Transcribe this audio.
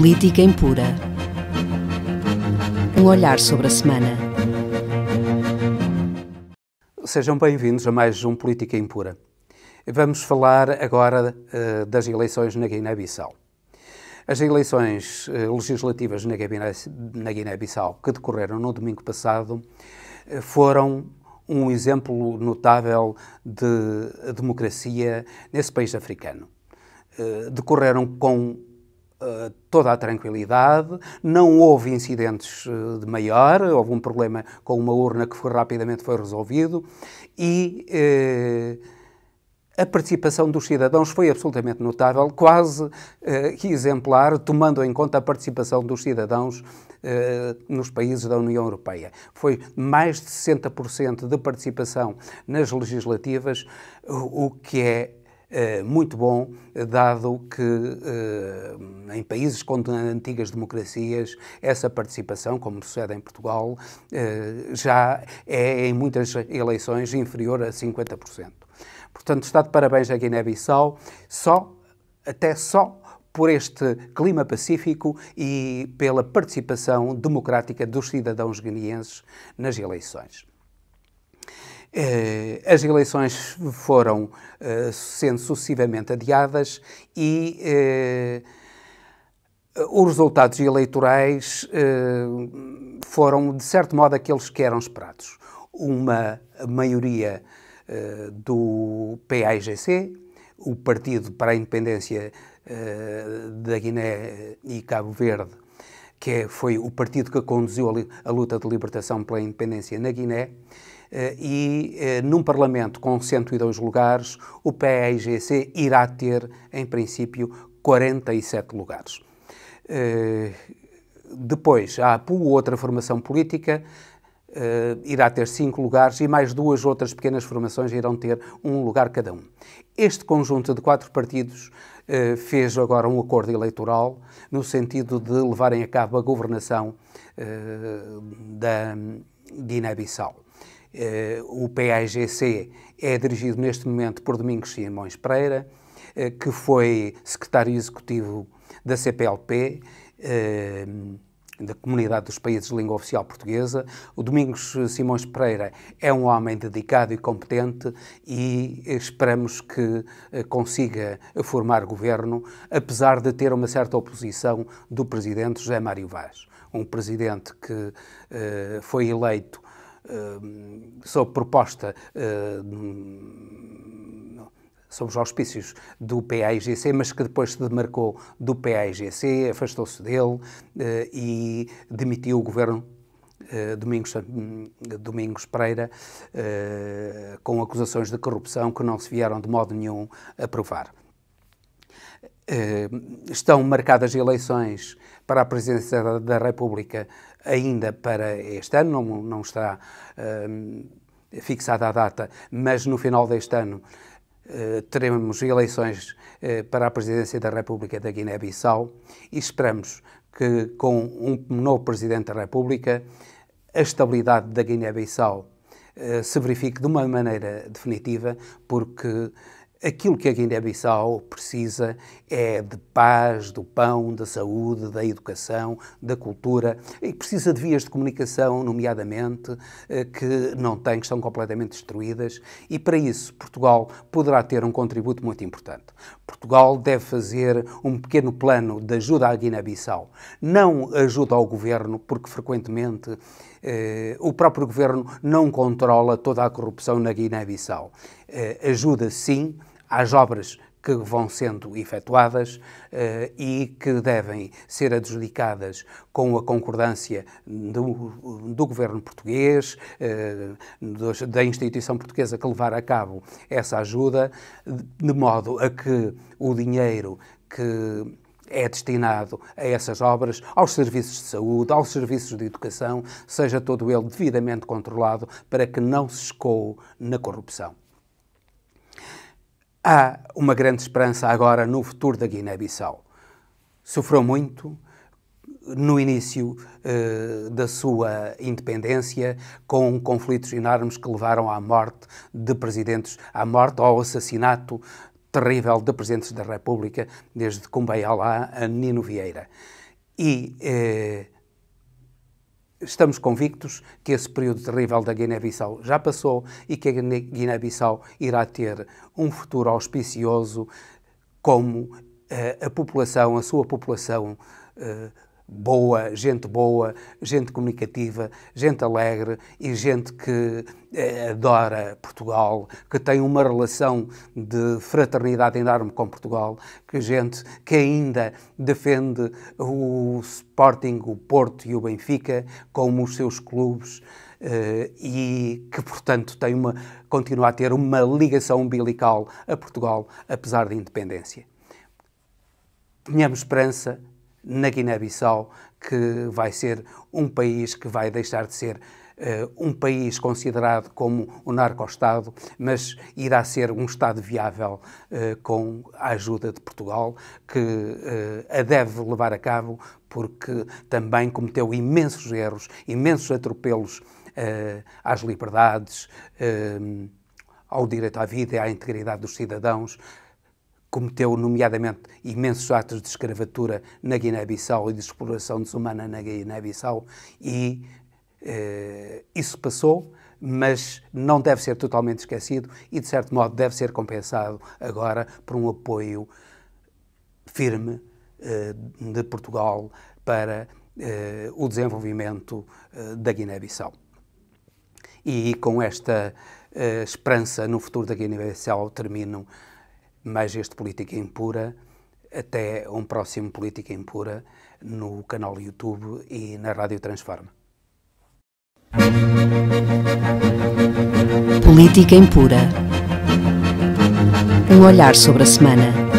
Política Impura. Um olhar sobre a semana. Sejam bem-vindos a mais um Política Impura. Vamos falar agora uh, das eleições na Guiné-Bissau. As eleições uh, legislativas na Guiné-Bissau, que decorreram no domingo passado, eh, foram um exemplo notável de democracia nesse país africano. Decorreram com eh, toda a tranquilidade, não houve incidentes eh, de maior, houve um problema com uma urna que foi, rapidamente foi resolvido e eh, a participação dos cidadãos foi absolutamente notável, quase exemplar, tomando em conta a participação dos cidadãos nos países da União Europeia. Foi mais de 60% de participação nas legislativas, o que é é muito bom, dado que eh, em países com antigas democracias essa participação, como sucede em Portugal, eh, já é em muitas eleições inferior a 50%. Portanto, está de parabéns a Guiné-Bissau, só, até só por este clima pacífico e pela participação democrática dos cidadãos guineenses nas eleições. Eh, as eleições foram eh, sendo sucessivamente adiadas e eh, os resultados eleitorais foram, de certo modo, aqueles que eram esperados. Uma maioria do PAIGC, o Partido para a Independência da Guiné e Cabo Verde, que foi o partido que conduziu a luta de libertação pela independência na Guiné, eh, e eh, num Parlamento com 102 lugares, o PEIGC irá ter, em princípio, 47 lugares. Eh, depois, a APU, outra formação política, irá ter cinco lugares e mais duas outras pequenas formações irão ter um lugar cada um. Este conjunto de quatro partidos fez agora um acordo eleitoral no sentido de levarem a cabo a governação da Guiné-Bissau. Eh, o PAGC é dirigido neste momento por Domingos Simões Pereira, eh, que foi secretário executivo da CPLP, eh, da Comunidade dos Países de Língua Oficial Portuguesa. O Domingos Simões Pereira é um homem dedicado e competente e esperamos que consiga formar governo, apesar de ter uma certa oposição do presidente José Mário Vaz, um presidente que foi eleito sob proposta eh, sob os auspícios do PAIGC, mas que depois se demarcou do PAIGC, afastou-se dele eh, e demitiu o governo eh, Domingos, Domingos Pereira com acusações de corrupção que não se vieram de modo nenhum a provar. Eh, estão marcadas eleições para a presidência da, da República ainda para este ano, não, não está eh, fixada a data, mas no final deste ano eh, teremos eleições para a presidência da República da Guiné-Bissau e esperamos que, com um novo presidente da República, a estabilidade da Guiné-Bissau se verifique de uma maneira definitiva, porque Aquilo que a Guiné-Bissau precisa é de paz, do pão, da saúde, da educação, da cultura e precisa de vias de comunicação, nomeadamente, eh, que não tem, que estão completamente destruídas e para isso Portugal poderá ter um contributo muito importante. Portugal deve fazer um pequeno plano de ajuda à Guiné-Bissau, não ajuda ao governo, porque frequentemente eh, o próprio governo não controla toda a corrupção na Guiné-Bissau. Eh, ajuda sim às obras que vão sendo efetuadas uh, e que devem ser adjudicadas com a concordância do, do governo português, uh, dos, da instituição portuguesa que levar a cabo essa ajuda, de modo a que o dinheiro que é destinado a essas obras, aos serviços de saúde, aos serviços de educação, seja todo ele devidamente controlado para que não se escoe na corrupção. Há uma grande esperança agora no futuro da Guiné-Bissau. Sofreu muito no início eh, da sua independência, com conflitos enormes que levaram à morte de presidentes, à morte ou ao assassinato terrível de presidentes da República, desde Cumbai Alá a Nino Vieira. E eh, estamos convictos que esse período terrível da Guiné-Bissau já passou e que a Guiné-Bissau irá ter um futuro auspicioso como eh, a população, a sua população, eh, boa, gente boa, gente comunicativa, gente alegre e gente que eh, adora Portugal, que tem uma relação de fraternidade enorme com Portugal, que gente que ainda defende o Sporting, o Porto e o Benfica como os seus clubes. Eh, e que, portanto, tem uma, continua a ter uma ligação umbilical a Portugal, apesar da independência. Tenhamos esperança na Guiné-Bissau, que vai ser um país que vai deixar de ser uh, um país considerado como um narco-estado, mas irá ser um Estado viável uh, com a ajuda de Portugal, que uh, a deve levar a cabo, porque também cometeu imensos erros, imensos atropelos às liberdades, ao direito à vida e à integridade dos cidadãos cometeu, nomeadamente, imensos atos de escravatura na Guiné-Bissau e de exploração desumana na Guiné-Bissau, e eh, isso passou, mas não deve ser totalmente esquecido e, de certo modo, deve ser compensado agora por um apoio firme eh, de Portugal para eh, o desenvolvimento eh, da Guiné-Bissau. E com esta eh, esperança no futuro da Guiné-Bissau termino mais este Política Impura, até um próximo Política Impura no canal YouTube e na Rádio Transforma. Política Impura. Um olhar sobre a semana.